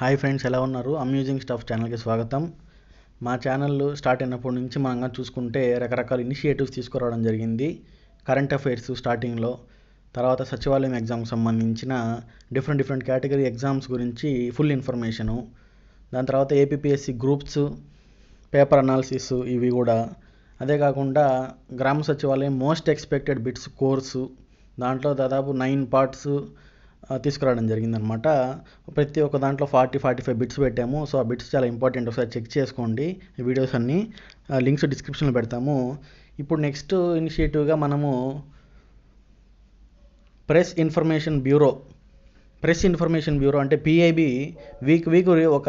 Hi friends ఎలా ఉన్నారు amusing stuff ఛానల్కి స్వాగతం మా ఛానల్ స్టార్ట్ అయినప్పటి నుంచి మనం చూసుకుంటే రకరకాల ఇనిషియేటివ్స్ తీసుకురావడం జరిగింది కరెంట్ అఫైర్స్ స్టార్టింగ్లో తర్వాత సచివాలయం ఎగ్జామ్కి సంబంధించిన డిఫరెంట్ డిఫరెంట్ కేటగిరీ ఎగ్జామ్స్ గురించి ఫుల్ ఇన్ఫర్మేషను దాని తర్వాత ఏపీఎస్సి గ్రూప్స్ పేపర్ అనాలిసిస్ ఇవి కూడా అదే కాకుండా గ్రామ సచివాలయం మోస్ట్ ఎక్స్పెక్టెడ్ బిట్స్ కోర్సు దాంట్లో దాదాపు నైన్ పార్ట్స్ తీసుకురావడం జరిగిందనమాట ప్రతి ఒక్క దాంట్లో ఫార్టీ ఫార్టీ ఫైవ్ బిట్స్ పెట్టాము సో ఆ బిట్స్ చాలా ఇంపార్టెంట్ ఒకసారి చెక్ చేసుకోండి ఈ వీడియోస్ అన్నీ లింక్స్ డిస్క్రిప్షన్లో పెడతాము ఇప్పుడు నెక్స్ట్ ఇనిషియేటివ్గా మనము press information bureau press information bureau అంటే పిఐబి వీక్ వీక్ ఒక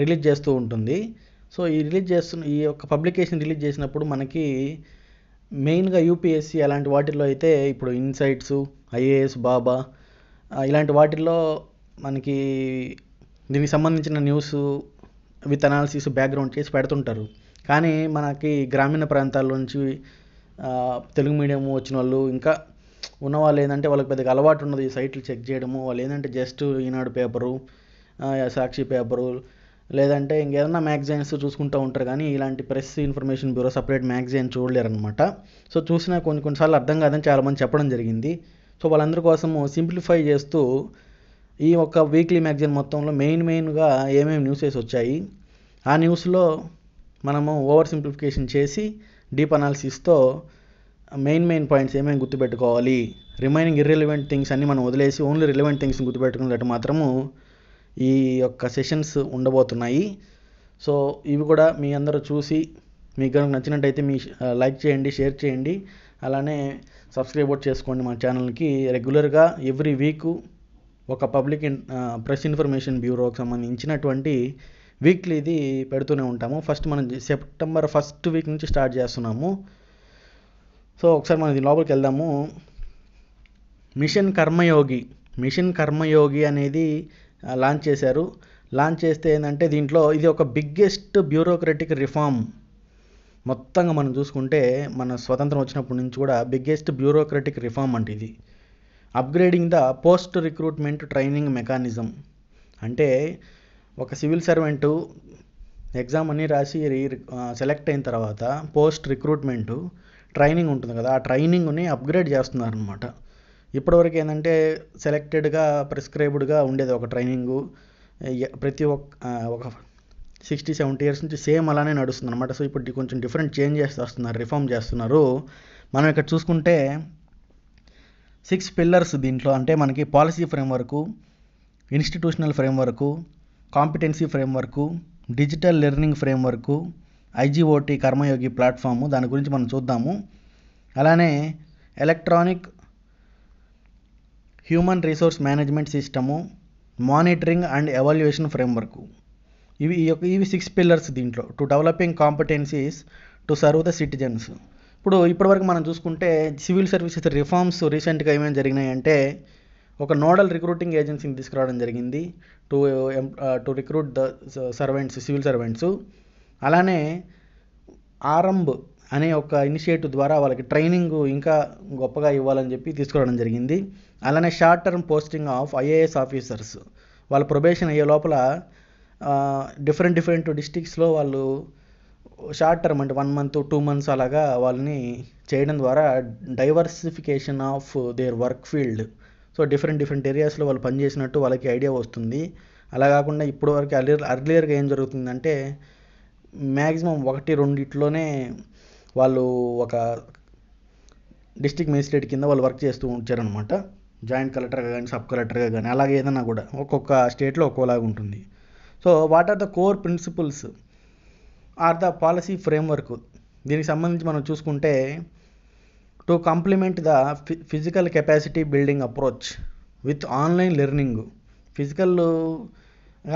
రిలీజ్ చేస్తూ ఉంటుంది సో ఈ రిలీజ్ చేస్తున్న ఈ యొక్క పబ్లికేషన్ రిలీజ్ చేసినప్పుడు మనకి మెయిన్గా యూపీఎస్సి అలాంటి వాటిల్లో అయితే ఇప్పుడు ఇన్సైట్స్ ఐఏఎస్ బాబా ఇలాంటి వాటిల్లో మనకి దీనికి సంబంధించిన న్యూస్ విత్ అనాలిసిస్ బ్యాక్గ్రౌండ్ చేసి పెడుతుంటారు కానీ మనకి గ్రామీణ ప్రాంతాల నుంచి తెలుగు మీడియం వచ్చిన వాళ్ళు ఇంకా ఉన్నవాళ్ళు ఏంటంటే వాళ్ళకి పెద్దగా అలవాటు ఉన్నది సైట్లు చెక్ చేయడము వాళ్ళు ఏంటంటే just Eenadu paper Sakshi paper లేదంటే ఇంకేదన్నా మ్యాగజైన్స్ చూసుకుంటూ ఉంటారు కానీ ఇలాంటి press information bureau separate magazine చూడలేరు అనమాట సో చూసినా కొన్ని కొన్నిసార్లు అర్థం కాదని చాలామంది చెప్పడం జరిగింది సో వాళ్ళందరి కోసము సింప్లిఫై చేస్తూ ఈ ఒక వీక్లీ మ్యాగజైన్ మొత్తంలో మెయిన్ మెయిన్గా ఏమేమి న్యూసెస్ వచ్చాయి ఆ న్యూస్లో మనము ఓవర్ సింప్లిఫికేషన్ చేసి డీప్ అనాలిసిస్తో మెయిన్ మెయిన్ పాయింట్స్ ఏమేమి గుర్తుపెట్టుకోవాలి రిమైనింగ్ ఇర్రెలివెంట్ థింగ్స్ అన్నీ మనం వదిలేసి ఓన్లీ రిలవెంట్ థింగ్స్ని గుర్తుపెట్టుకున్నట్టు మాత్రము ఈ యొక్క సెషన్స్ ఉండబోతున్నాయి సో ఇవి కూడా మీ అందరూ చూసి మీకు కనుక నచ్చినట్టయితే మీ లైక్ చేయండి షేర్ చేయండి అలానే సబ్స్క్రైబ్ కూడా చేసుకోండి మా ఛానల్కి రెగ్యులర్గా ఎవ్రీ వీక్ ఒక పబ్లిక్ ప్రెస్ ఇన్ఫర్మేషన్ బ్యూరోకి సంబంధించినటువంటి వీక్లీది పెడుతూనే ఉంటాము ఫస్ట్ మనం సెప్టెంబర్ ఫస్ట్ వీక్ నుంచి స్టార్ట్ చేస్తున్నాము సో ఒకసారి మనం దీని లోపలికి వెళ్దాము మిషన్ కర్మయోగి మిషన్ కర్మయోగి అనేది లాంచ్ చేశారు లాంచ్ చేస్తే ఏంటంటే దీంట్లో ఇది ఒక బిగ్గెస్ట్ బ్యూరోక్రటిక్ రిఫార్మ్ మొత్తంగా మనం చూసుకుంటే మన స్వతంత్రం వచ్చినప్పటి నుంచి కూడా బిగ్గెస్ట్ బ్యూరోక్రటిక్ రిఫార్మ్ అంటే ఇది upgrading the post recruitment training mechanism అంటే ఒక సివిల్ సర్వెంటు ఎగ్జామ్ అన్నీ రాసి సెలెక్ట్ అయిన తర్వాత పోస్ట్ రిక్రూట్మెంటు ట్రైనింగ్ ఉంటుంది కదా ఆ ట్రైనింగ్ని అప్గ్రేడ్ చేస్తున్నారనమాట ఇప్పటివరకు ఏంటంటే సెలెక్టెడ్గా ప్రిస్క్రైబ్డ్గా ఉండేది ఒక ట్రైనింగు ప్రతి ఒక్క ఒక సిక్స్టీ సెవెంటీ ఇయర్స్ నుంచి సేమ్ అలానే నడుస్తుంది అనమాట సో ఇప్పుడు కొంచెం డిఫరెంట్ చేంజ్ చేస్తూ రిఫార్మ్ చేస్తున్నారు మనం ఇక్కడ చూసుకుంటే సిక్స్ పిల్లర్స్ దీంట్లో అంటే మనకి policy framework institutional framework competency framework digital learning framework IGOT Karmayogi platform దాని గురించి మనం చూద్దాము అలానే electronic human resource management system monitoring and evaluation framework ఇవి ఇవి సిక్స్ పిల్లర్స్ దీంట్లో to developing competencies to serve the citizens ఇప్పుడు ఇప్పటివరకు మనం చూసుకుంటే సివిల్ సర్వీసెస్ రిఫార్మ్స్ రీసెంట్గా ఏమేమి జరిగినాయంటే ఒక నోడల్ రిక్రూటింగ్ ఏజెన్సీని తీసుకురావడం జరిగింది to to recruit the servants civil servants అలానే ఆరంభ్ అనే ఒక ఇనిషియేటివ్ ద్వారా వాళ్ళకి ట్రైనింగ్ ఇంకా గొప్పగా ఇవ్వాలని చెప్పి తీసుకురావడం జరిగింది అలానే short term posting of IAS officers వాళ్ళ ప్రొబేషన్ అయ్యే లోపల డిఫరెంట్ డిఫరెంట్ డిస్టిక్స్లో వాళ్ళు షార్ట్ టర్మ్ అంటే వన్ మంత్ టూ మంత్స్ అలాగా వాళ్ళని చేయడం ద్వారా diversification of their work field so different different ఏరియాస్లో వాళ్ళు పనిచేసినట్టు వాళ్ళకి ఐడియా వస్తుంది అలా కాకుండా ఇప్పుడు వరకు అర్లియర్ అర్లియర్గా ఏం జరుగుతుందంటే మ్యాక్సిమం ఒకటి రెండిట్లోనే వాళ్ళు ఒక డిస్టిక్ మేజిస్ట్రేట్ కింద వాళ్ళు వర్క్ చేస్తూ ఉంటారనమాట జాయింట్ కలెక్టర్గా కానీ సబ్ కలెక్టర్గా కానీ అలాగే ఏదైనా కూడా ఒక్కొక్క స్టేట్లో ఒక్కోలాగా ఉంటుంది so what are the core principles are the policy framework దీనికి సంబంధించి మనం చూసుకుంటే to complement the physical capacity building approach with online learning physical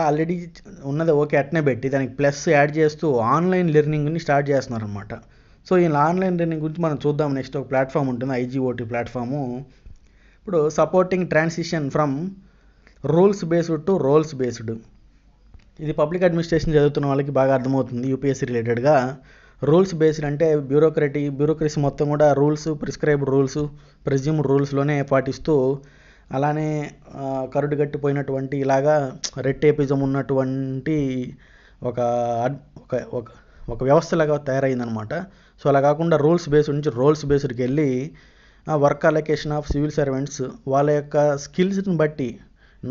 already ఉన్నది ఓకే అట్నే పెట్టి దానికి ప్లస్ యాడ్ చేస్తూ ఆన్లైన్ లెర్నింగ్ని స్టార్ట్ చేస్తున్నారు అనమాట సో ఈ ఆన్లైన్ లెర్నింగ్ గురించి మనం చూద్దాం నెక్స్ట్ ఒక ప్లాట్ఫామ్ ఉంటుంది ఐజీఓటీ ప్లాట్ఫాము ఇప్పుడు supporting transition from rules based to roles based ఇది పబ్లిక్ అడ్మినిస్ట్రేషన్ చదువుతున్న వాళ్ళకి బాగా అర్థమవుతుంది యూపీఎస్సీ రిలేటెడ్గా రూల్స్ బేస్డ్ అంటే బ్యూరోక్రటీ బ్యూరోక్రసీ మొత్తం కూడా రూల్స్ ప్రిస్క్రైబ్డ్ రూల్స్ ప్రెజ్యూమ్డ్ రూల్స్లోనే పాటిస్తూ అలానే కరుడు గట్టిపోయినటువంటి ఇలాగా రెడ్ రెట్టేపిజం ఉన్నటువంటి ఒక ఒక ఒక వ్యవస్థలాగా తయారైందనమాట సో అలా కాకుండా రూల్స్ బేస్డ్ నుంచి రోల్స్ బేస్డ్కి వెళ్ళి work allocation of civil servants వాళ్ళ యొక్క స్కిల్స్ని బట్టి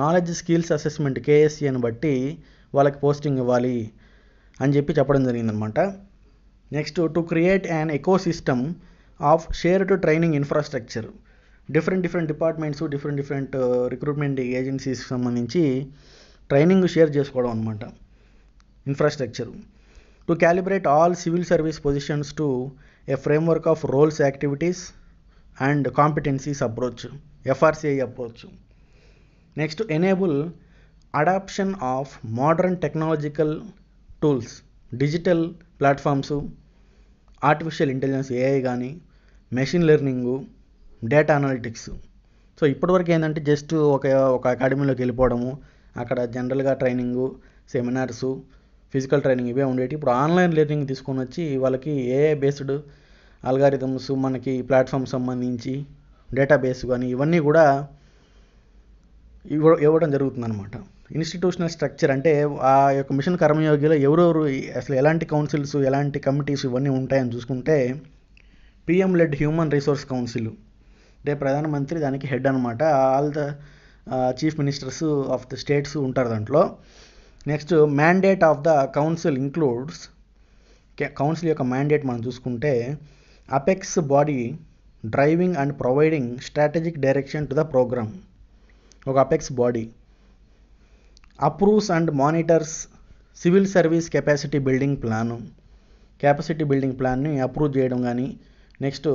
నాలెడ్జ్ స్కిల్స్ అసెస్మెంట్ కేఎస్సీ అని బట్టి వాళ్ళకి పోస్టింగ్ ఇవ్వాలి అని చెప్పి చెప్పడం జరిగిందనమాట next to create an ecosystem of shared training infrastructure different different departments different different recruitment ఏజెన్సీస్కి సంబంధించి ట్రైనింగ్ షేర్ చేసుకోవడం అనమాట infrastructure to calibrate all civil service positions to a framework of roles activities and competencies approach FRCI approach next enable adoption of modern technological tools digital platforms artificial intelligence AI కానీ machine learning data analytics so ఇప్పటివరకు ఏంటంటే just ఒక ఒక అకాడమీలోకి వెళ్ళిపోవడము అక్కడ జనరల్గా training seminars physical training ఇవే ఉండేవి ఇప్పుడు ఆన్లైన్ లెర్నింగ్ తీసుకొని వచ్చి వాళ్ళకి ఏఐ బేస్డ్ అల్గారిథమ్స్ మనకి ప్లాట్ఫామ్ సంబంధించి డేటాబేస్ కానీ ఇవన్నీ కూడా ఇవ్వ ఇవ్వడం జరుగుతుందన్నమాట ఇన్స్టిట్యూషనల్ స్ట్రక్చర్ అంటే ఆ యొక్క మిషన్ కర్మయోగిలో ఎవరెవరు అసలు ఎలాంటి కౌన్సిల్స్ ఎలాంటి కమిటీస్ ఇవన్నీ ఉంటాయని చూసుకుంటే PM led human resource council అంటే ప్రధానమంత్రి దానికి హెడ్ అనమాట all the chief ministers of the states ఉంటారు దాంట్లో next mandate of the council includes council యొక్క మ్యాండేట్ మనం చూసుకుంటే apex body driving and providing strategic direction to the programme ఒక apex body approves and monitors civil service capacity building plan capacity building ప్లాన్ని approve చేయడం కానీ next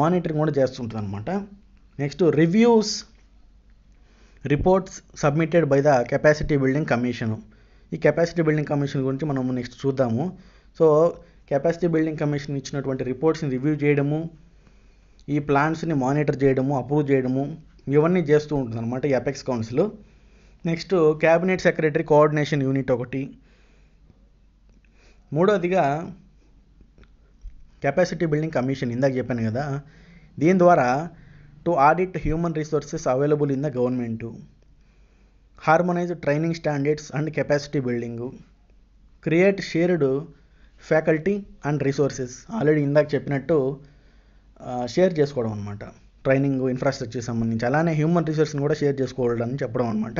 monitoring కూడా చేస్తుంటుంది అనమాట next reviews reports submitted by the capacity building commission ఈ capacity building commission గురించి మనం నెక్స్ట్ చూద్దాము సో కెపాసిటీ బిల్డింగ్ కమిషన్ ఇచ్చినటువంటి రిపోర్ట్స్ని రివ్యూ చేయడము ఈ ప్లాన్స్ని మానిటర్ చేయడము అప్రూవ్ చేయడము ఇవన్నీ చేస్తూ ఉంటుంది అనమాట ఈ apex council next cabinet secretary coordination unit ఒకటి మూడవదిగా కెపాసిటీ బిల్డింగ్ కమిషన్ ఇందాక చెప్పాను కదా దీని ద్వారా to audit human resources available in the government harmonise training standards and capacity building create shared faculty and resources already ఇందాక చెప్పినట్టు షేర్ చేసుకోవడం అనమాట ట్రైనింగ్ ఇన్ఫ్రాస్ట్రక్చర్ సంబంధించి అలానే హ్యూమన్ రిసోర్స్ని కూడా షేర్ చేసుకోవడం అని చెప్పడం అనమాట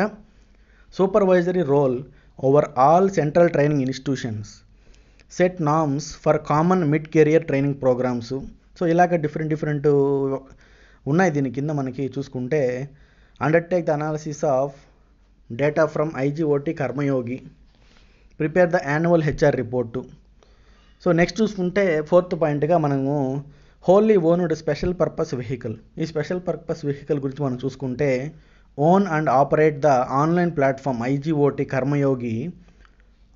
supervisory role over all central training institutions set norms for common mid career training programs so ఇలాగ డిఫరెంట్ డిఫరెంట్ ఉన్నాయి దీని కింద మనకి చూసుకుంటే undertake the analysis of data from IGOT Karmayogi prepare the annual HR report so next చూసుకుంటే fourth పాయింట్గా మనము wholly owned special purpose vehicle ఈ స్పెషల్ పర్పస్ వెహికల్ గురించి మనం చూసుకుంటే own and operate the online platform IGOT Karmayogi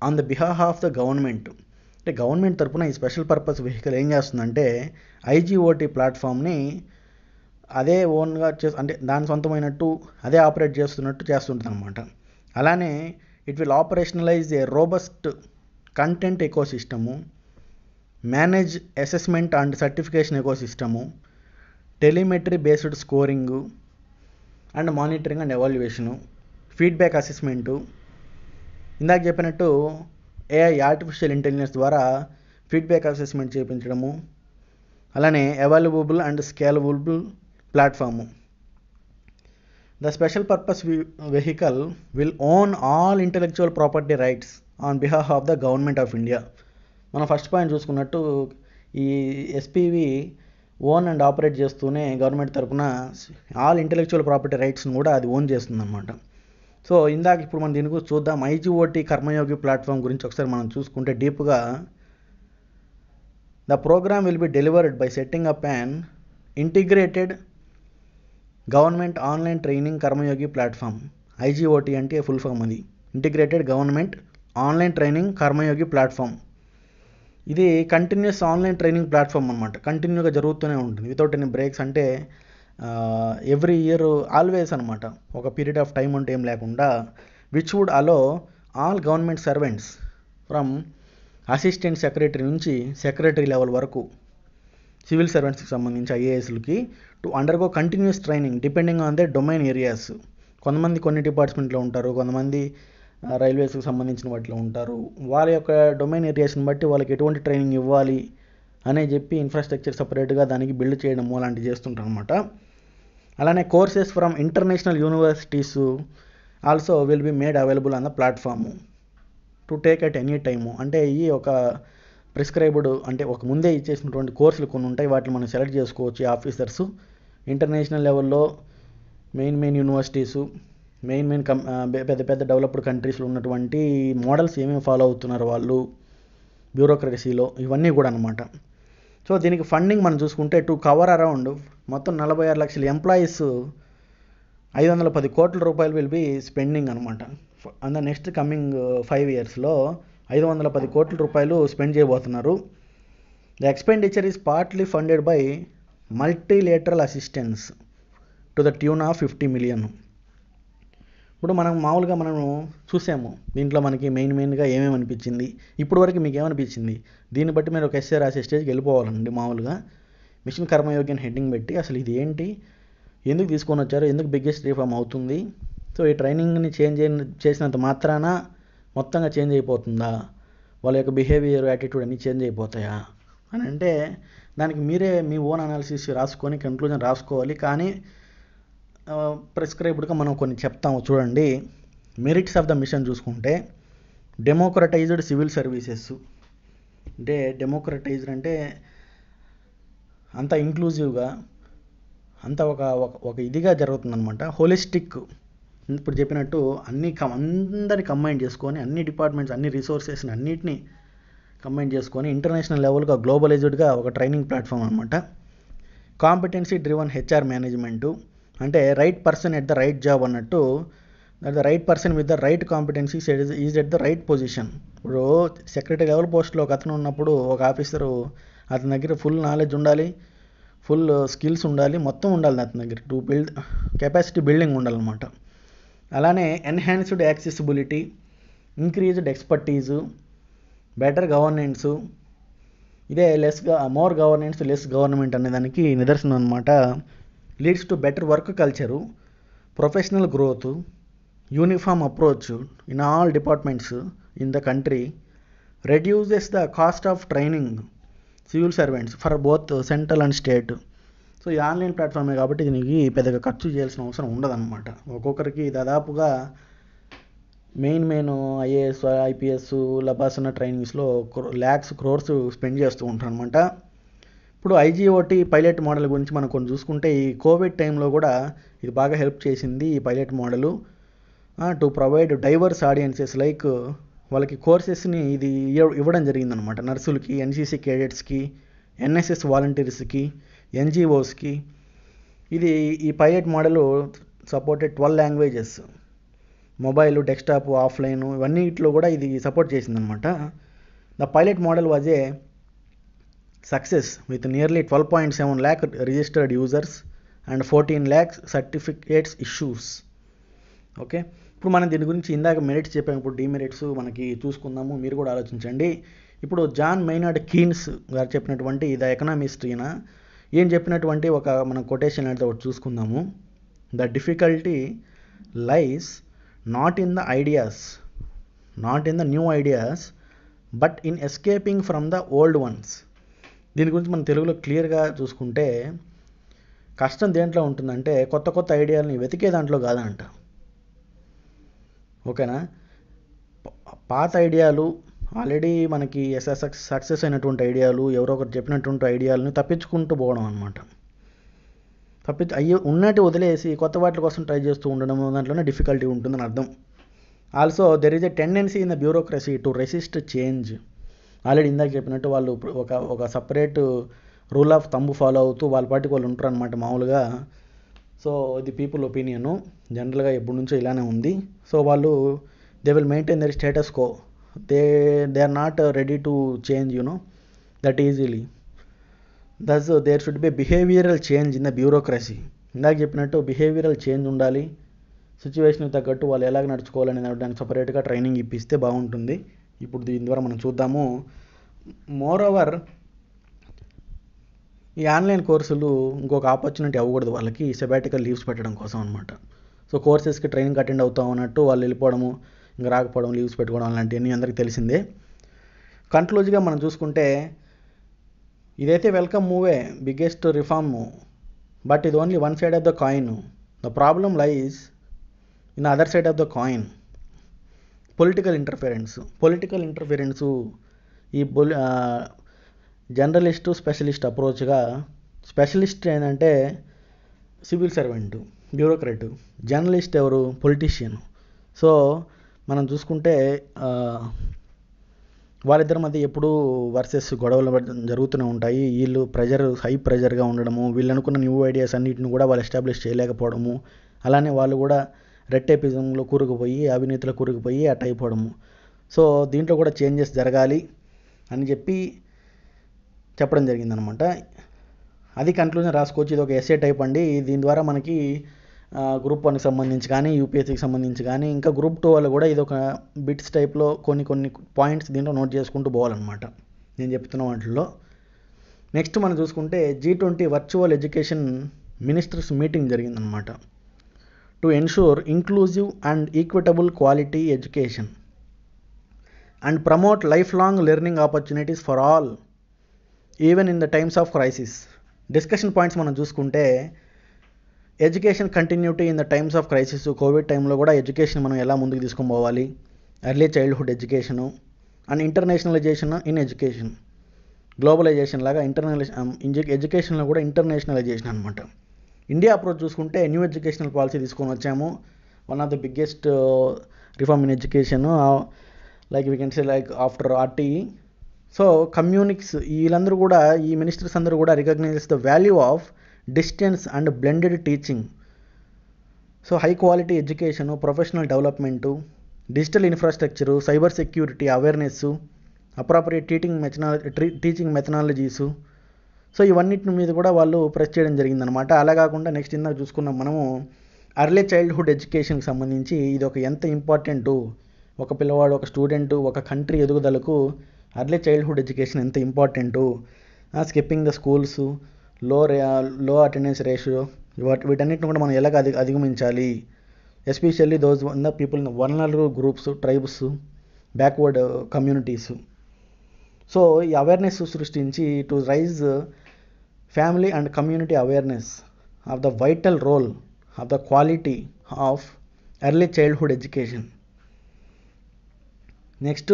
on the behalf of the government అంటే government తరపున ఈ స్పెషల్ పర్పస్ వెహికల్ ఏం చేస్తుందంటే ఐజీఓటీ ప్లాట్ఫామ్ని అదే ఓన్గా చే అంటే దాని సొంతమైనట్టు అదే ఆపరేట్ చేస్తున్నట్టు చేస్తుంటుంది అనమాట అలానే it will operationalise a robust content ecosystem manage assessment and certification ecosystem telemetry based scoring and monitoring and evaluation feedback assessment ఇందాక చెప్పినట్టు ఏఐ ఆర్టిఫిషియల్ ఇంటెలిజెన్స్ ద్వారా ఫీడ్బ్యాక్ అసెస్మెంట్ చేయించడము అలానే available and scalable platform the special purpose vehicle will own all intellectual property rights on behalf of the government of India మనం first point చూసుకున్నట్టు ఈ SPV own and operate చేస్తూనే government తరఫున all intellectual property రైట్స్ను కూడా అది own చేస్తుందన్నమాట so ఇందాక ఇప్పుడు మనం దీని గురించి చూద్దాం ఐజీఓటీ కర్మయోగి ప్లాట్ఫామ్ గురించి ఒకసారి మనం చూసుకుంటే డీప్గా the programme will be delivered by setting up an integrated government online training Karmayogi platform IGOT అంటే ఫుల్ ఫామ్ అది integrated government online training Karmayogi platform ఇది కంటిన్యూస్ ఆన్లైన్ ట్రైనింగ్ ప్లాట్ఫామ్ అనమాట కంటిన్యూగా జరుగుతూనే ఉంటుంది వితౌట్ ఎనీ బ్రేక్స్ అంటే ఎవ్రీ ఇయర్ ఆల్వేస్ అనమాట ఒక పీరియడ్ ఆఫ్ టైం ఉంటే ఏం లేకుండా which would allow all government servants from assistant secretary నుంచి సెక్రటరీ లెవెల్ వరకు సివిల్ సర్వెంట్స్కి సంబంధించి ఐఏఎస్లకి to undergo continuous training depending on the domain areas కొంతమంది కొన్ని డిపార్ట్మెంట్లో ఉంటారు కొంతమంది రైల్వేస్కి సంబంధించిన వాటిలో ఉంటారు వాళ్ళ యొక్క డొమైన్ ఏరియాస్ని బట్టి వాళ్ళకి ఎటువంటి ట్రైనింగ్ ఇవ్వాలి అనే చెప్పి ఇన్ఫ్రాస్ట్రక్చర్ సపరేట్గా దానికి బిల్డ్ చేయడం అలాంటివి చేస్తుంటారు అనమాట అలానే courses from international universities also will be made available on the platform to take at any time అంటే ఈ ఒక ప్రిస్క్రైబ్డ్ అంటే ఒక ముందే ఇచ్చేసినటువంటి కోర్సులు కొన్ని ఉంటాయి వాటిని మనం సెలెక్ట్ చేసుకోవచ్చు ఆఫీసర్స్ ఇంటర్నేషనల్ లెవెల్లో main main universities main main కం పెద్ద పెద్ద డెవలప్డ్ కంట్రీస్లో ఉన్నటువంటి మోడల్స్ ఏమేమి ఫాలో అవుతున్నారు వాళ్ళు బ్యూరోక్రసీలో ఇవన్నీ కూడా అనమాట సో దీనికి ఫండింగ్ మనం చూసుకుంటే టు కవర్ అరౌండ్ మొత్తం నలభై ఆరు లక్షల ఎంప్లాయీస్ ఐదు వందల పది కోట్ల రూపాయలు విల్ బి స్పెండింగ్ అనమాట అండ్ నెక్స్ట్ కమింగ్ ఫైవ్ ఇయర్స్లో ఐదు వందల పది కోట్ల రూపాయలు స్పెండ్ చేయబోతున్నారు the expenditure is partly funded by multilateral assistance to the tune of fifty million ఇప్పుడు మనం మామూలుగా మనము చూసాము దీంట్లో మనకి మెయిన్ మెయిన్గా ఏమేమి అనిపించింది ఇప్పుడు వరకు మీకు ఏమనిపించింది దీన్ని బట్టి మీరు ఒక ఎస్ఏ రాసే స్టేజ్కి వెళ్ళిపోవాలండి మామూలుగా మిషన్ కర్మయోగ్యం హెడ్డింగ్ పెట్టి అసలు ఇది ఏంటి ఎందుకు తీసుకొని వచ్చారు ఎందుకు బిగ్గెస్ట్ రీఫార్మ్ అవుతుంది సో ఈ ట్రైనింగ్ని చేంజ్ చేసినంత మాత్రాన మొత్తంగా చేంజ్ అయిపోతుందా వాళ్ళ యొక్క బిహేవియర్ యాటిట్యూడ్ అన్నీ చేంజ్ అయిపోతాయా అని అంటే దానికి మీరే మీ ఓన్ అనాలిసిస్ రాసుకొని కంక్లూజన్ రాసుకోవాలి కానీ ప్రిస్క్రైబ్డ్గా మనం కొన్ని చెప్తాము చూడండి మెరిట్స్ ఆఫ్ ద మిషన్ చూసుకుంటే డెమోక్రటైజ్డ్ సివిల్ సర్వీసెస్ అంటే డెమోక్రటైజ్డ్ అంటే అంత ఇంక్లూజివ్గా అంత ఒక ఒక ఇదిగా జరుగుతుందనమాట హోలిస్టిక్ ఇప్పుడు చెప్పినట్టు అన్ని అందరిని కంబైన్ చేసుకొని అన్ని డిపార్ట్మెంట్స్ అన్ని రిసోర్సెస్ని అన్నిటినీ కంబైన్ చేసుకొని ఇంటర్నేషనల్ లెవెల్గా గ్లోబలైజ్డ్గా ఒక ట్రైనింగ్ ప్లాట్ఫామ్ అనమాట కాంపిటెన్సీ డ్రివన్ హెచ్ఆర్ మేనేజ్మెంటు అంటే right person at the right job అన్నట్టు the right person with the right competencies is at the right position ఇప్పుడు సెక్రటరీ లెవెల్ పోస్ట్లో ఒక అతను ఉన్నప్పుడు ఒక ఆఫీసరు అతని దగ్గర ఫుల్ నాలెడ్జ్ ఉండాలి ఫుల్ స్కిల్స్ ఉండాలి మొత్తం ఉండాలి అతని దగ్గర టు బిల్డ్ కెపాసిటీ బిల్డింగ్ ఉండాలన్నమాట అలానే enhanced accessibility increased expertise better governance ఇదే less more governance less government అనే దానికి నిదర్శనం అనమాట leads to better work culture professional growth uniform approach in all departments in the country reduces the cost of training civil servants for both central and state so ఈ online ప్లాట్ఫామే కాబట్టి దీనికి పెద్దగా ఖర్చు చేయాల్సిన అవసరం ఉండదన్నమాట ఒక్కొక్కరికి దాదాపుగా మెయిన్ మెయిన్ ఐఏఎస్ ఐపీఎస్ లబాసన ట్రైనింగ్స్లో ల్యాక్స్ క్రోర్స్ స్పెండ్ చేస్తూ ఉంటారు అనమాట ఇప్పుడు ఐజీఓటీ పైలట్ మోడల్ గురించి మనం కొన్ని చూసుకుంటే ఈ కోవిడ్ టైంలో కూడా ఇది బాగా హెల్ప్ చేసింది ఈ pilot model to provide diverse audiences like వాళ్ళకి కోర్సెస్ని ఇది ఇవ్వడం జరిగిందనమాట నర్సులకి ఎన్సీసీ కేడెట్స్కి ఎన్ఎస్ఎస్ వాలంటీర్స్కి ఎన్జిఓస్కి ఇది ఈ pilot model supported twelve languages mobile desktop offline ఇట్లో కూడా ఇది సపోర్ట్ చేసిందనమాట the pilot model was a success with nearly 12.7 lakh registered users and fourteen lakhs certificates issues okay ఇప్పుడు మనం దీని గురించి ఇందాక మెరిట్స్ చెప్పాము ఇప్పుడు డిమెరిట్స్ మనకి చూసుకుందాము మీరు కూడా ఆలోచించండి ఇప్పుడు జాన్ మైనార్డ్ కీన్స్ గారు చెప్పినటువంటి ద ఎకనామిస్ట్ ఈయన ఏం చెప్పినటువంటి ఒక మనం కొటేషన్ అనేది ఒకటి చూసుకుందాము the difficulty lies not in the ideas not in the new ideas but in escaping from the old ones దీని గురించి మనం తెలుగులో క్లియర్గా చూసుకుంటే కష్టం దేంట్లో ఉంటుందంటే కొత్త కొత్త ఐడియాలని వెతికే దాంట్లో కాదంట ఓకేనా పాత ఐడియాలు ఆల్రెడీ మనకి సక్సెస్ అయినటువంటి ఐడియాలు ఎవరో ఒకరు చెప్పినటువంటి ఐడియాలను తప్పించుకుంటూ పోవడం అనమాట తప్పి అయ్యి ఉన్నట్టు వదిలేసి కొత్త వాటి కోసం ట్రై చేస్తూ ఉండడం దాంట్లోనే డిఫికల్టీ ఉంటుందని అర్థం also there is a tendency in the bureaucracy to resist change already ఇందాక చెప్పినట్టు వాళ్ళు ఒక ఒక separate rule of thumb follow అవుతూ వాళ్ళ పాటికి వాళ్ళు ఉంటారు అనమాట మామూలుగా సో ఇది పీపుల్ ఒపీనియను జనరల్గా ఎప్పటి నుంచో ఇలానే ఉంది సో వాళ్ళు they will maintain their status quo they they are not ready to change you know that easily thus there should be behavioural change in the bureaucracy ఇందాక చెప్పినట్టు బిహేవియరల్ చేంజ్ ఉండాలి సిచ్యువేషన్కి తగ్గట్టు వాళ్ళు ఎలాగ నడుచుకోవాలని దానికి సపరేట్గా ట్రైనింగ్ ఇప్పిస్తే బాగుంటుంది ఇప్పుడు దీని ద్వారా మనం చూద్దాము మోరోవర్ ఈ ఆన్లైన్ కోర్సులు ఇంకొక ఆపర్చునిటీ అవ్వకూడదు వాళ్ళకి సెబాటికల్ లీవ్స్ పెట్టడం కోసం అనమాట సో కోర్సెస్కి ట్రైనింగ్ అటెండ్ అవుతాం అన్నట్టు వాళ్ళు వెళ్ళిపోవడము ఇంకా రాకపోవడం లీవ్స్ పెట్టుకోవడం అలాంటివన్నీ అందరికీ తెలిసిందే కంట్లోజ్గా మనం చూసుకుంటే ఇదైతే welcome move biggest reform but ఇది only one side of the coin the problem lies in other side of the coin political interference political interference ఈ పొలి జర్నలిస్టు స్పెషలిస్ట్ అప్రోచ్గా స్పెషలిస్ట్ ఏంటంటే సివిల్ సర్వెంటు బ్యూరోక్రాటు జర్నలిస్ట్ ఎవరు politician so మనం చూసుకుంటే వాళ్ళిద్దరి మధ్య ఎప్పుడూ వర్సెస్ గొడవలు జరుగుతూనే ఉంటాయి వీళ్ళు ప్రెజర్ హై ప్రెజర్గా ఉండడము వీళ్ళు అనుకున్న న్యూ ఐడియాస్ అన్నిటిని కూడా వాళ్ళు ఎస్టాబ్లిష్ చేయలేకపోవడము అలానే వాళ్ళు కూడా రెట్టేపిజంలో కూరుకుపోయి అవినీతిలో కూరుకుపోయి అట్ అయిపోవడము సో దీంట్లో కూడా చేంజెస్ జరగాలి అని చెప్పి చెప్పడం జరిగిందనమాట అది కంక్లూజన్ రాసుకోవచ్చు ఇది ఒక ఎస్ఏ టైప్ అండి దీని ద్వారా మనకి గ్రూప్ వన్కి సంబంధించి కానీ యూపీఎస్సికి సంబంధించి కానీ ఇంకా గ్రూప్ టూ వాళ్ళు కూడా ఇది ఒక బిట్స్ టైప్లో కొన్ని కొన్ని పాయింట్స్ దీంట్లో నోట్ చేసుకుంటూ పోవాలన్నమాట నేను చెప్తున్న వాటిల్లో నెక్స్ట్ మనం చూసుకుంటే G twenty virtual education ministers meeting జరిగిందనమాట to ensure inclusive and equitable quality education and promote life long learning opportunities for all even in the times of crisis discussion points మనం చూసుకుంటే education continuity in the times of crisis Covid టైంలో కూడా education మనం ఎలా ముందుకు తీసుకొని పోవాలి early childhood education and internationalisation in education globalisation లాగా ఇంటర్నేషన్ ఎడ్యుకేషన్లో um, కూడా ఇంటర్నేషనలైజేషన్ అనమాట ఇండియా అప్రోచ్ చూసుకుంటే న్యూ ఎడ్యుకేషనల్ పాలసీ తీసుకొని వచ్చాము one of the biggest reform in education like we can say like after RTE so communiques వీళ్ళందరూ కూడా ఈ మినిస్టర్స్ అందరూ కూడా recognise the value of distance and blended teaching so high quality education professional development digital infrastructure cyber security awareness appropriate teaching methodology teaching methodologies so ఇవన్నిటి మీద కూడా వాళ్ళు press చేయడం జరిగిందనమాట అలా కాకుండా నెక్స్ట్ ఇందాక చూసుకున్నాం మనము అర్లీ చైల్డ్హుడ్ ఎడ్యుకేషన్కి సంబంధించి ఇది ఒక ఎంత ఇంపార్టెంటు ఒక పిల్లవాడు ఒక స్టూడెంట్ ఒక కంట్రీ ఎదుగుదలకు అర్లీ చైల్డ్హుడ్ ఎడ్యుకేషన్ ఎంత important skipping the schools low low attendance ratio వాటి వీటన్నిటిని కూడా మనం ఎలాగ అధి అధిగమించాలి especially those the people vulnerable groups tribes backward communities so ఈ అవేర్నెస్ సృష్టించి to raise family and community awareness of the vital role of the quality of early childhood education next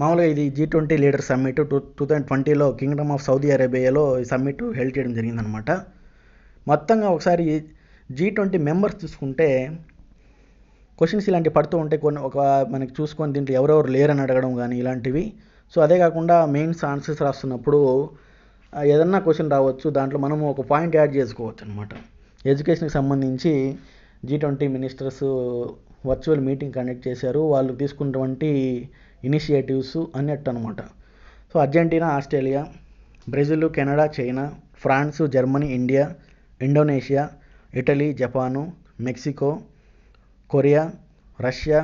మామూలుగా ఇది G twenty leader summit two two thousand ట్వంటీలో kingdom of Saudi అరేబియాలో ఈ summit held చేయడం జరిగిందనమాట మొత్తంగా ఒకసారి జీ ట్వంటీ మెంబర్స్ చూసుకుంటే క్వశ్చన్స్ ఇలాంటి పడుతూ ఉంటే కొన్ని ఒక మనకి చూసుకొని దీంట్లో ఎవరెవరు లేరని అడగడం కానీ ఇలాంటివి సో అదే కాకుండా మెయిన్స్ ఆన్సర్స్ రాస్తున్నప్పుడు ఏదన్నా క్వశ్చన్ రావచ్చు దాంట్లో మనము ఒక పాయింట్ యాడ్ చేసుకోవచ్చు అనమాట ఎడ్యుకేషన్కి సంబంధించి G twenty ministers virtual meeting conduct చేశారు వాళ్ళు తీసుకున్నటువంటి ఇనిషియేటివ్స్ అన్నట్టు అనమాట so Argentina Australia Brazil Canada China France Germany India Indonesia Italy Japan Mexico Korea Russia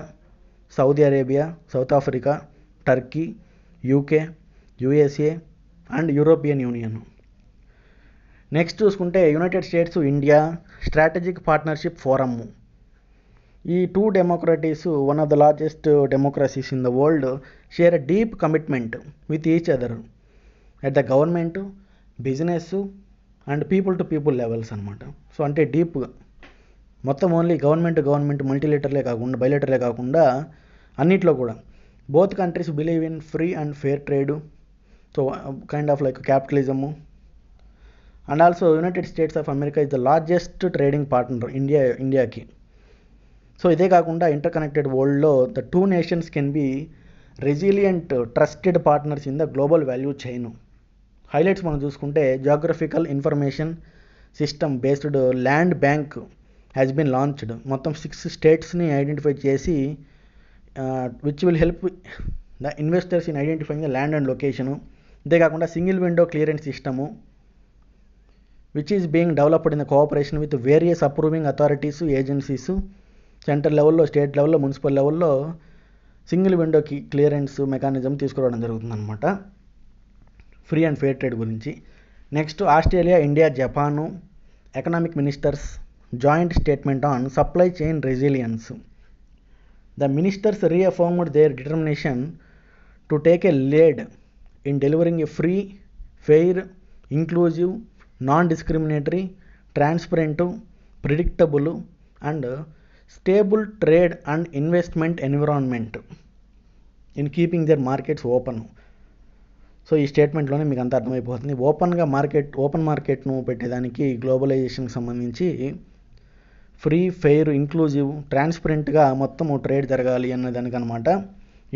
Saudi Arabia South Africa Turkey UK USA and European Union next చూసుకుంటే United States India strategic partnership forum ఈ two democracies one of the largest democracies in the world share a deep commitment with each other at the government business and people to people levels అనమాట so అంటే డీప్గా మొత్తం only government government మల్టీలీటర్లే కాకుండా బైలీటర్లే కాకుండా అన్నిట్లో కూడా both countries believe in free and fair trade so kind of like capitalism and also United States of America is the largest trading partner India ఇండియాకి so ఇదే కాకుండా ఇంటర్ కనెక్టెడ్ వరల్డ్లో the two nations can be resilient trusted partners in the global value chain highlights మనం చూసుకుంటే geographical information system based land bank has been launched మొత్తం six స్టేట్స్ని identify చేసి which will help the investors in identifying the land and location అంతేకాకుండా single window clearance system which is being developed in cooperation with various approving authorities agencies central లెవెల్లో state లెవెల్లో municipal లెవెల్లో single window clearance mechanism తీసుకురావడం జరుగుతుందన్నమాట free and fair trade గురించి next Australia India Japan economic ministers joint statement on supply chain resilience the ministers reaffirmed their determination to take a lead in delivering a free, fair, inclusive, non discriminatory, transparent, predictable, and stable trade and investment environment in keeping their markets open. So ఈ స్టేట్మెంట్లోనే మీకు అంత అర్థమైపోతుంది ఓపెన్గా market open మార్కెట్ను పెట్టేదానికి గ్లోబలైజేషన్కి సంబంధించి free fair inclusive ట్రాన్స్పరెంట్గా మొత్తం ట్రేడ్ జరగాలి అన్న అనమాట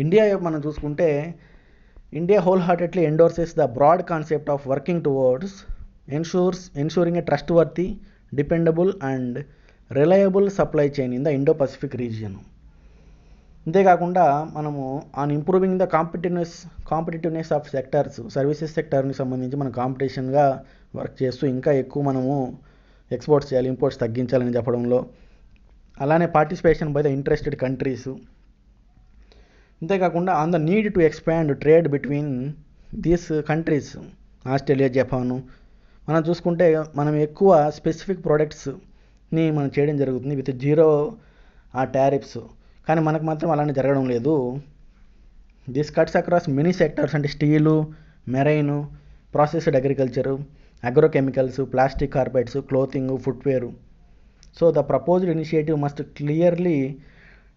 ఇండియా మనం చూసుకుంటే India wholeheartedly endorses the broad concept of working towards ensures ensuring a trustworthy, dependable and reliable supply chain in the Indo Pacific region అంతేకాకుండా మనము on improving the competitiveness competitiveness of sectors services సెక్టార్ని సంబంధించి మనం కాంపిటీషన్గా work చేస్తూ ఇంకా ఎక్కువ మనము exports చేయాలి ఇంపోర్ట్స్ తగ్గించాలని చెప్పడంలో అలానే participation by the interested countries అంతేకాకుండా on the need to expand trade between these countries Australia Japan మనం చూసుకుంటే మనం ఎక్కువ స్పెసిఫిక్ ప్రోడక్ట్స్ని మనం చేయడం జరుగుతుంది విత్ జీరో ఆ టారిఫ్స్ కానీ మనకు మాత్రం అలానే జరగడం లేదు this cuts across many sectors అంటే steel marine processed agriculture agrochemicals plastic carpets clothing footwear so the proposed initiative must clearly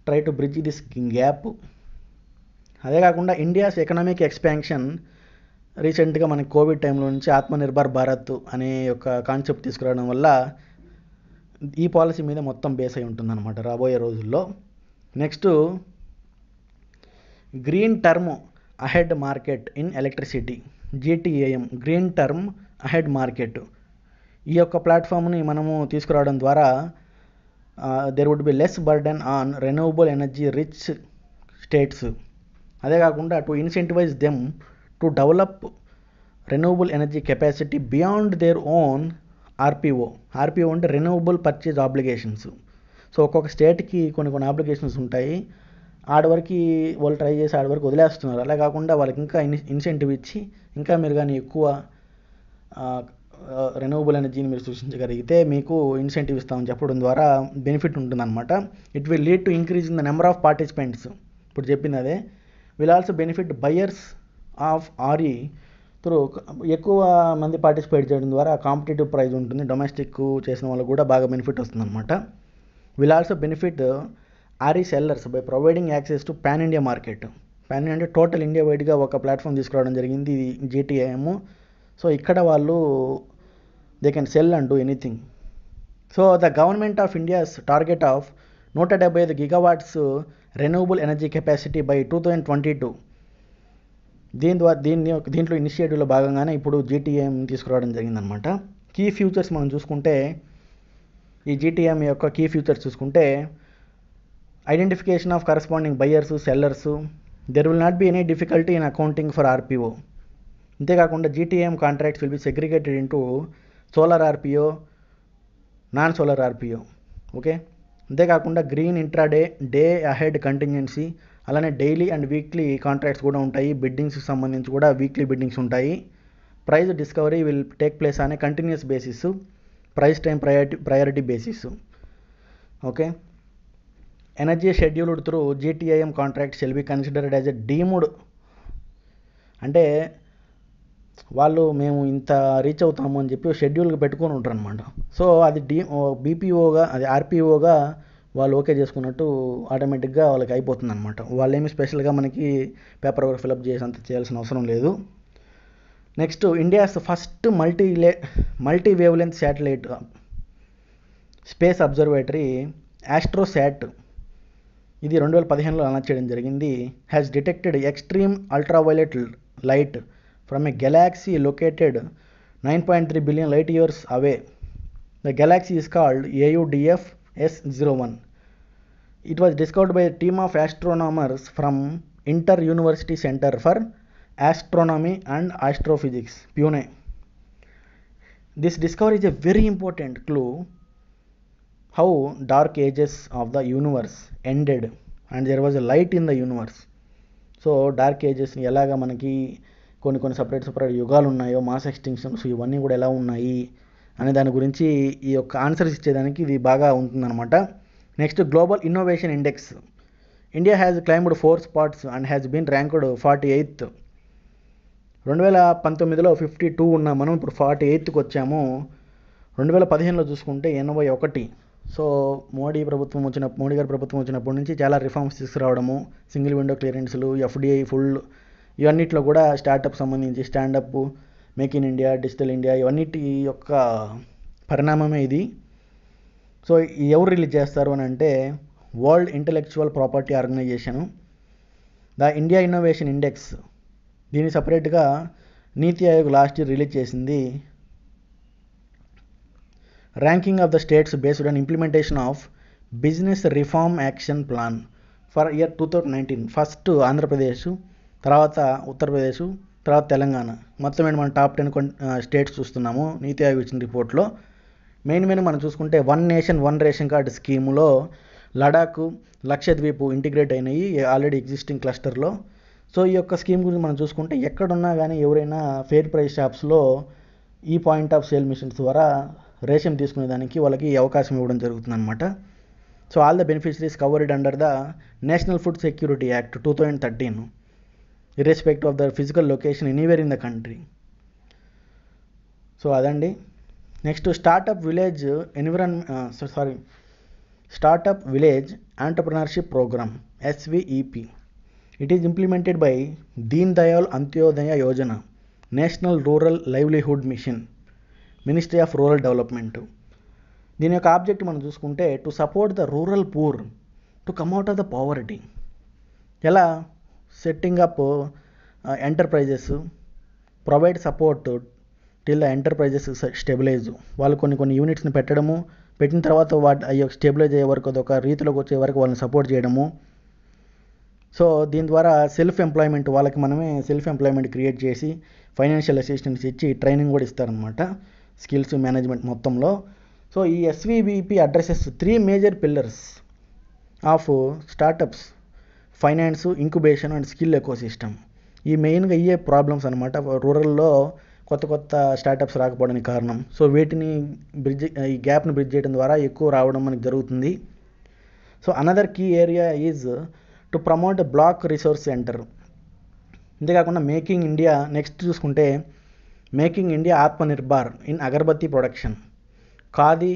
try to bridge this gap అదే కాకుండా ఇండియాస్ ఎకనామిక్ ఎక్స్పాన్షన్ రీసెంట్గా మనకి కోవిడ్ టైంలో నుంచి ఆత్మనిర్భర్ భారత్ అనే ఒక కాన్సెప్ట్ తీసుకురావడం వల్ల ఈ పాలసీ మీద మొత్తం బేస్ అయి ఉంటుందన్నమాట రాబోయే రోజుల్లో next green term ahead market in electricity GTAM green term ahead market ఈ యొక్క ప్లాట్ఫామ్ని మనము తీసుకురావడం ద్వారా there would be less burden on renewable energy rich states అదే కాకుండా to incentivise them to develop renewable energy capacity beyond their own RPO RPO అంటే renewable purchase obligations so ఒక్కొక్క స్టేట్కి కొన్ని కొన్ని ఆబ్లిగేషన్స్ ఉంటాయి ఆడవరకు వాళ్ళు ట్రై చేసి ఆడవరకు వదిలేస్తున్నారు అలా కాకుండా వాళ్ళకి ఇంకా ఇన్సెంటివ్ ఇచ్చి ఇంకా మీరు కానీ ఎక్కువ రెన్యూవబుల్ ఎనర్జీని మీరు సృష్టించగలిగితే మీకు ఇన్సెంటివ్ ఇస్తామని చెప్పడం ద్వారా బెనిఫిట్ ఉంటుందన్నమాట it will lead to increase in the number of participants ఇప్పుడు చెప్పింది అదే will also benefit buyers of RE through ఎక్కువ మంది పార్టిసిపేట్ చేయడం ద్వారా కాంపిటేటివ్ ప్రైజ్ ఉంటుంది డొమెస్టిక్ చేసిన వాళ్ళకి కూడా బాగా బెనిఫిట్ వస్తుంది అనమాట will also benefit RE sellers by providing access to pan India market pan అంటే టోటల్ ఇండియా వైడ్గా ఒక ప్లాట్ఫామ్ తీసుకురావడం జరిగింది ఇది సో ఇక్కడ వాళ్ళు they can sell and do anything so the government of India's target of నూట డెబ్బై ఐదు gigawatts renewable energy capacity by two thousand twenty two దీని ద్వారా దీన్ని దీంట్లో ఇనిషియేటివ్లో భాగంగానే ఇప్పుడు జీటీఎం తీసుకురావడం జరిగిందనమాట కీ ఫ్యూచర్స్ మనం చూసుకుంటే ఈ జీటీఎం యొక్క కీ ఫ్యూచర్స్ చూసుకుంటే identification of corresponding buyers sellers there will not be any difficulty in accounting for RPO అంతేకాకుండా GTM contracts will be segregated into solar RPO non solar RPO okay అంతేకాకుండా green intraday day ahead contingency అలానే daily and weekly contracts కూడా ఉంటాయి బిడ్డింగ్స్కి సంబంధించి కూడా weekly biddings ఉంటాయి price discovery will take place అనే continuous basis price time priority priority basis okay energy scheduled through GTAM contract shall be considered as a deemed అంటే వాళ్ళు మేము ఇంత రీచ్ అవుతాము అని చెప్పి షెడ్యూల్గా పెట్టుకొని ఉంటారు అనమాట సో అది డి బీపీఓగా అది ఆర్పిఓగా వాళ్ళు ఓకే చేసుకున్నట్టు ఆటోమేటిక్గా వాళ్ళకి అయిపోతుంది అనమాట ఏమి స్పెషల్గా మనకి పేపర్ వర్క్ ఫిలప్ చేసి అంత చేయాల్సిన అవసరం లేదు నెక్స్ట్ ఇండియాస్ ఫస్ట్ మల్టీ లే multi wavelength satellite space observatory Astrosat ఇది రెండు వేల పదిహేనులో లాంచ్ చేయడం జరిగింది has detected extreme ultraviolet light from a galaxy located 9.3 billion light years away. The galaxy is called AUDF S01. It was discovered by a team of astronomers from Inter-University Center for Astronomy and Astrophysics, Pune. This discovery is a very important clue how dark ages of the universe ended and there was a light in the universe. So, dark ages, ఎలాగ మనకి కొన్ని కొన్ని separate separate యుగాలు ఉన్నాయో mass ఎక్స్టింక్షన్స్ ఇవన్నీ కూడా ఎలా ఉన్నాయి అనే దాని గురించి ఈ యొక్క ఆన్సర్స్ ఇచ్చేదానికి ఇది బాగా ఉంటుందన్నమాట next global innovation index India has claimed four spots and has been ranked forty eighth రెండు వేల పంతొమ్మిదిలో ఫిఫ్టీ టూ ఉన్నాం మనం ఇప్పుడు ఫార్టీ ఎయిత్కి వచ్చాము రెండు వేల పదిహేనులో చూసుకుంటే ఎనభై ఒకటి సో మోడీ ప్రభుత్వం వచ్చిన మోడీ గారి ప్రభుత్వం వచ్చినప్పటి నుంచి చాలా రిఫార్మ్స్ తీసుకురావడము సింగిల్ విండో క్లియరెన్స్లు ఎఫ్డిఐ ఫుల్ ఇవన్నిట్లో కూడా స్టార్టప్ సంబంధించి standup make in India digital India ఇవన్నిటి యొక్క పరిణామమే ఇది సో ఎవరు రిలీజ్ చేస్తారు అని అంటే world intellectual property organization the India innovation index దీన్ని సపరేట్గా NITI Aayog last year release చేసింది ranking of the states based on implementation of business reform action plan for year two thousand nineteen first Andhra Pradesh తర్వాత ఉత్తరప్రదేశ్ తర్వాత తెలంగాణ మొత్తం ఏంటి మనం టాప్ టెన్ స్టేట్స్ చూస్తున్నాము నీతి ఆయోగ్ ఇచ్చిన రిపోర్ట్లో మెయిన్ మెయిన్ మనం చూసుకుంటే one nation one ration card స్కీమ్లో లడాక్ లక్షద్వీప్ ఇంటిగ్రేట్ అయినాయి ఆల్రెడీ ఎగ్జిస్టింగ్ క్లస్టర్లో సో ఈ యొక్క స్కీమ్ గురించి మనం చూసుకుంటే ఎక్కడున్నా కానీ ఎవరైనా ఫేర్ ప్రైస్ షాప్స్లో ఈ పాయింట్ ఆఫ్ సేల్ మిషన్స్ ద్వారా రేషన్ తీసుకునేదానికి వాళ్ళకి అవకాశం ఇవ్వడం జరుగుతుంది అనమాట so all the beneficiaries covered under the national food security act two thousand thirteen irrespective of their physical location anywhere in the country so అదండి next startup village environ sorry startup village entrepreneurship programme SVEP it is implemented by Deen Dayal Antyodaya Yojana national rural livelihood mission ministry of rural development దీని యొక్క object మనం చూసుకుంటే to support the rural poor to come out of the poverty ఎలా setting up enterprises provide support till the enterprises stabilize వాళ్ళు కొన్ని కొన్ని యూనిట్స్ని పెట్టడము పెట్టిన తర్వాత వాటి అవి స్టెబిలైజ్ అయ్యే వరకు అదొక రీతిలోకి వచ్చే వరకు వాళ్ళని సపోర్ట్ చేయడము సో దీని ద్వారా సెల్ఫ్ ఎంప్లాయ్మెంట్ వాళ్ళకి మనమే సెల్ఫ్ ఎంప్లాయ్మెంట్ క్రియేట్ చేసి ఫైనాన్షియల్ అసిస్టెన్స్ ఇచ్చి ట్రైనింగ్ కూడా ఇస్తారనమాట స్కిల్స్ మేనేజ్మెంట్ మొత్తంలో సో ఈ SVBP addresses three major pillars of startups finance incubation and skill ఎక్కువ సిస్టమ్ ఈ మెయిన్గా అయ్యే ప్రాబ్లమ్స్ అనమాట రూరల్లో కొత్త కొత్త స్టార్టప్స్ రాకపోవడానికి కారణం సో వీటిని బ్రిడ్జ్ ఈ గ్యాప్ను బ్రిడ్జ్ చేయడం ద్వారా ఎక్కువ రావడం మనకి జరుగుతుంది so another key area is to promote block resource centre అంతేకాకుండా మేకింగ్ ఇండియా నెక్స్ట్ చూసుకుంటే making India Atmanirbhar in agarbatti production khadi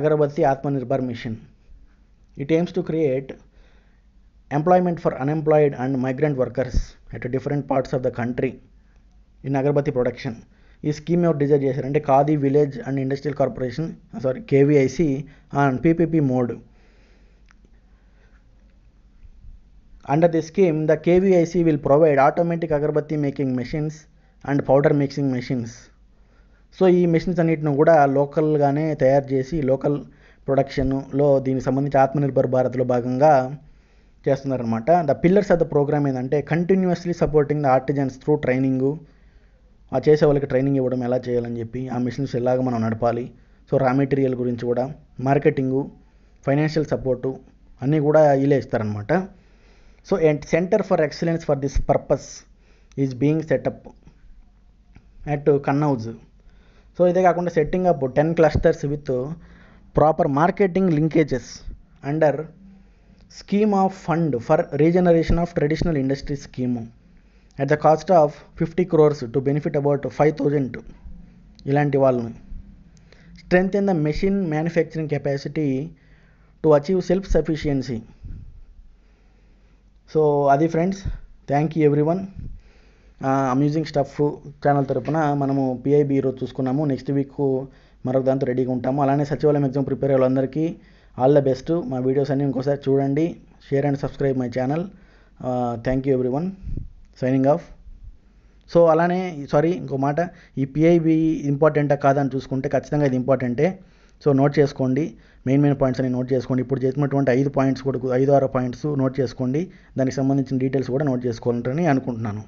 agarbatti Atmanirbhar mission it aims to create employment for unemployed and migrant workers at different parts of the country in agarbatti production ఈ scheme ఎవరు design అంటే Khadi village and industrial corporation sorry KVIC and PPP mode under the scheme the KVIC will provide automatic agarbatti making machines and powder mixing machines so ఈ machines అన్నిటిని కూడా లోకల్గానే తయారు చేసి local ప్రొడక్షన్లో దీనికి సంబంధించి ఆత్మనిర్భర్ భారత్లో భాగంగా చేస్తున్నారనమాట the pillars of the programme ఏంటంటే continuously supporting the artisans through training ఆ చేసే వాళ్ళకి ట్రైనింగ్ ఇవ్వడం ఎలా చేయాలని చెప్పి ఆ మిషన్స్ ఎలాగ మనం నడపాలి సో రా మెటీరియల్ గురించి కూడా మార్కెటింగు ఫైనాన్షియల్ సపోర్టు అన్నీ కూడా వీళ్ళే ఇస్తారనమాట so and centre for excellence for this purpose is being set up at Kannauj so ఇదే కాకుండా setting up ten clusters with proper marketing linkages under scheme of fund for regeneration of traditional industry scheme at the cost of fifty crores to benefit about five thousand ఇలాంటి వాళ్ళని strength in the machine manufacturing capacity to achieve self sufficiency so అది friends thank you every one amusing stuff channel తరపున మనము PIB ఈరోజు చూసుకున్నాము next week మరొక దాంతో రెడీగా ఉంటాము అలానే సచివాలయం ఎగ్జామ్ ప్రిపేర్ అయ్యే వాళ్ళందరికీ ఆల్ ద బెస్ట్ మా వీడియోస్ అన్నీ ఇంకోసారి చూడండి share and subscribe my channel thank you everyone signing off so అలానే సారీ ఇంకో మాట ఈ పిఐబి ఇంపార్టెంటా కాదని చూసుకుంటే ఖచ్చితంగా ఇది ఇంపార్టెంటే సో నోట్ చేసుకోండి మెయిన్ మెయిన్ పాయింట్స్ అని నోట్ చేసుకోండి ఇప్పుడు చేసినటువంటి ఐదు పాయింట్స్ కూడా ఐదు ఆరు పాయింట్స్ నోట్ చేసుకోండి దానికి సంబంధించిన డీటెయిల్స్ కూడా నోట్ చేసుకోవాలని అనుకుంటున్నాను